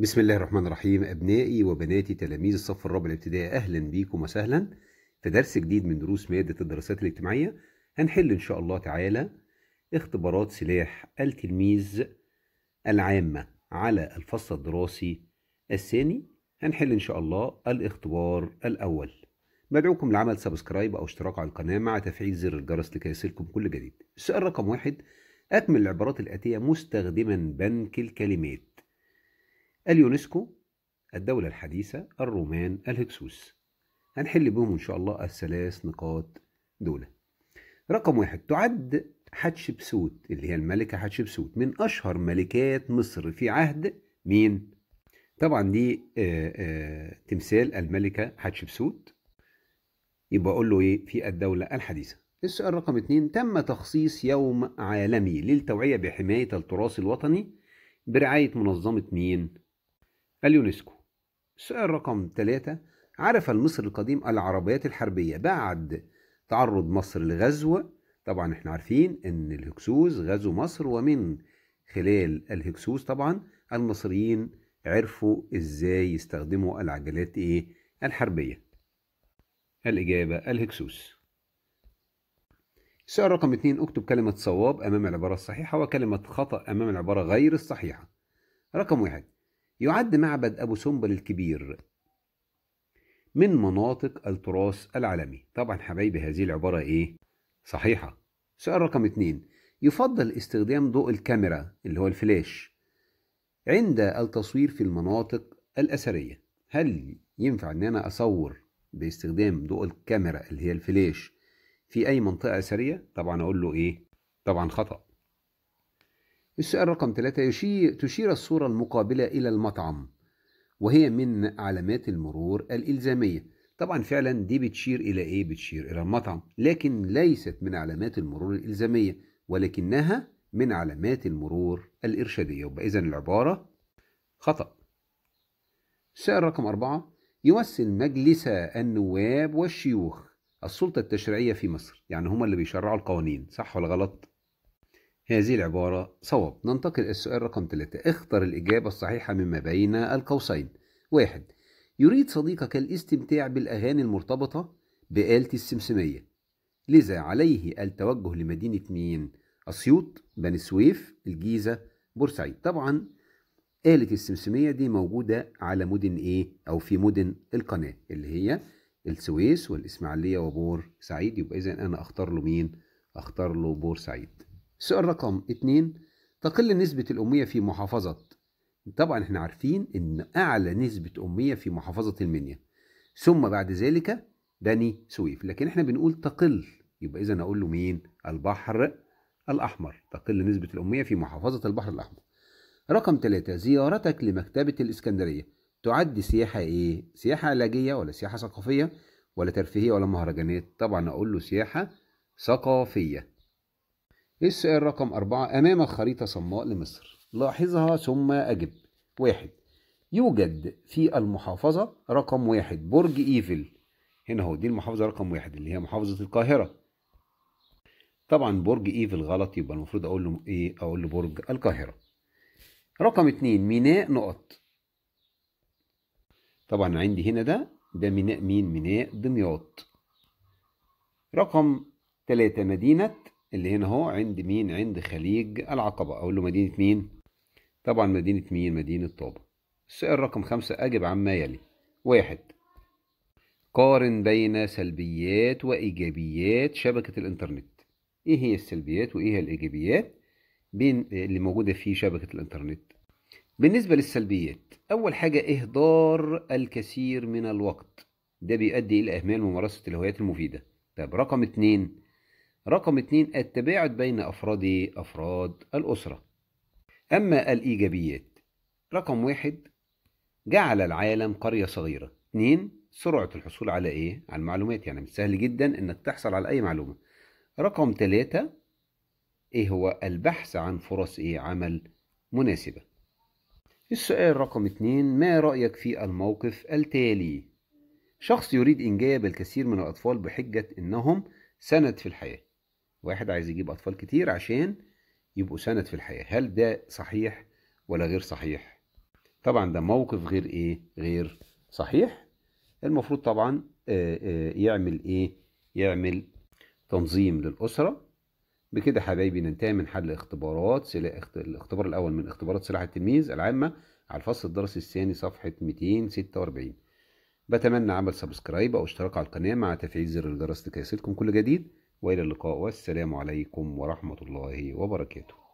بسم الله الرحمن الرحيم أبنائي وبناتي تلاميذ الصف الرابع الابتدائي أهلا بيكم وسهلا في درس جديد من دروس مادة الدراسات الاجتماعية هنحل إن شاء الله تعالى اختبارات سلاح التلميذ العامة على الفصل الدراسي الثاني هنحل إن شاء الله الاختبار الأول بدعوكم لعمل سبسكرايب أو اشتراك على القناة مع تفعيل زر الجرس لكي يصلكم كل جديد السؤال رقم واحد أكمل العبارات الآتية مستخدما بنك الكلمات اليونسكو الدولة الحديثة الرومان الهكسوس هنحل بهم إن شاء الله الثلاث نقاط دول رقم واحد تعد حتشبسوت اللي هي الملكة حتشبسوت من أشهر ملكات مصر في عهد مين؟ طبعا دي آآ آه، آآ آه، تمثال الملكة حتشبسوت يبقى أقول له إيه في الدولة الحديثة السؤال رقم اتنين تم تخصيص يوم عالمي للتوعية بحماية التراث الوطني برعاية منظمة مين؟ اليونسكو السؤال رقم ثلاثة عرف المصر القديم العربيات الحربية بعد تعرض مصر لغزو طبعا احنا عارفين ان الهكسوس غزو مصر ومن خلال الهكسوس طبعا المصريين عرفوا ازاي يستخدموا العجلات ايه الحربية الإجابة الهكسوس السؤال رقم اثنين اكتب كلمة صواب أمام العبارة الصحيحة وكلمة خطأ أمام العبارة غير الصحيحة رقم واحد يعد معبد أبو سمبل الكبير من مناطق التراث العالمي طبعا حبايبي هذه العبارة إيه؟ صحيحة سؤال رقم اتنين يفضل استخدام ضوء الكاميرا اللي هو الفلاش عند التصوير في المناطق الأثرية هل ينفع إن أنا أصور باستخدام ضوء الكاميرا اللي هي الفلاش في أي منطقة أثرية؟ طبعا أقول له إيه؟ طبعا خطأ السؤال رقم ثلاثة يشير تشير الصورة المقابلة إلى المطعم وهي من علامات المرور الإلزامية طبعا فعلا دي بتشير إلى إيه؟ بتشير إلى المطعم لكن ليست من علامات المرور الإلزامية ولكنها من علامات المرور الإرشادية يبقى إذا العبارة خطأ السؤال رقم أربعة يمثل مجلس النواب والشيوخ السلطة التشريعية في مصر يعني هما اللي بيشرعوا القوانين صح ولا غلط؟ هذه العبارة صواب ننتقل السؤال رقم 3 اختر الإجابة الصحيحة مما بين القوسين واحد يريد صديقك الاستمتاع بالأغاني المرتبطة بآلة السمسمية لذا عليه التوجه لمدينة مين؟ أسيوط، بني سويف، الجيزة، بورسعيد طبعا آلة السمسمية دي موجودة على مدن إيه؟ أو في مدن القناة اللي هي السويس والإسماعيلية وبور سعيد يبقى إذا أنا أختار له مين؟ أختار له بور سعيد سؤال رقم اتنين تقل نسبة الأمية في محافظة طبعا احنا عارفين ان اعلى نسبة أمية في محافظة المنيا ثم بعد ذلك بني سويف لكن احنا بنقول تقل يبقى اذا اقول له مين البحر الاحمر تقل نسبة الأمية في محافظة البحر الاحمر رقم ثلاثة زيارتك لمكتبة الإسكندرية تعد سياحة ايه سياحة علاجية ولا سياحة ثقافية ولا ترفيهية ولا مهرجانات طبعا اقول له سياحة ثقافية السؤال رقم أربعة أمامك خريطة صماء لمصر لاحظها ثم أجب واحد يوجد في المحافظة رقم واحد برج إيفل هنا هو دي المحافظة رقم واحد اللي هي محافظة القاهرة طبعا برج إيفل غلط يبقى المفروض أقول له إيه أقول له برج القاهرة رقم اتنين ميناء نقط طبعا عندي هنا ده ده ميناء مين ميناء دمياط رقم تلاتة مدينة اللي هنا اهو عند مين عند خليج العقبة أقول له مدينة مين طبعا مدينة مين مدينة طابة السؤال رقم خمسة أجب عما يلي واحد قارن بين سلبيات وإيجابيات شبكة الإنترنت إيه هي السلبيات وإيه هي الإيجابيات بين اللي موجودة في شبكة الإنترنت بالنسبة للسلبيات أول حاجة إهدار الكثير من الوقت ده بيؤدي إلى إهمال ممارسة الهوايات المفيدة طب رقم اتنين رقم اتنين التباعد بين أفراد أفراد الأسرة أما الإيجابيات رقم واحد جعل العالم قرية صغيرة اتنين سرعة الحصول على إيه؟ على المعلومات يعني مش سهل جدا إنك تحصل على أي معلومة رقم ثلاثة إيه هو البحث عن فرص إيه عمل مناسبة السؤال رقم اتنين ما رأيك في الموقف التالي شخص يريد إنجاب الكثير من الأطفال بحجة إنهم سند في الحياة واحد عايز يجيب أطفال كتير عشان يبقوا سند في الحياة هل ده صحيح ولا غير صحيح طبعا ده موقف غير إيه غير صحيح المفروض طبعا آه، آه، يعمل إيه يعمل تنظيم للأسرة بكده حبايبي ننتهي من حل اختبارات الاختبار الأول من اختبارات سلاح التلميذ العامة على الفصل الدراسي الثاني صفحة 246 بتمنى عمل سبسكرايب أو اشتراك على القناة مع تفعيل زر الجرس لكي يصلكم كل جديد والى اللقاء والسلام عليكم ورحمه الله وبركاته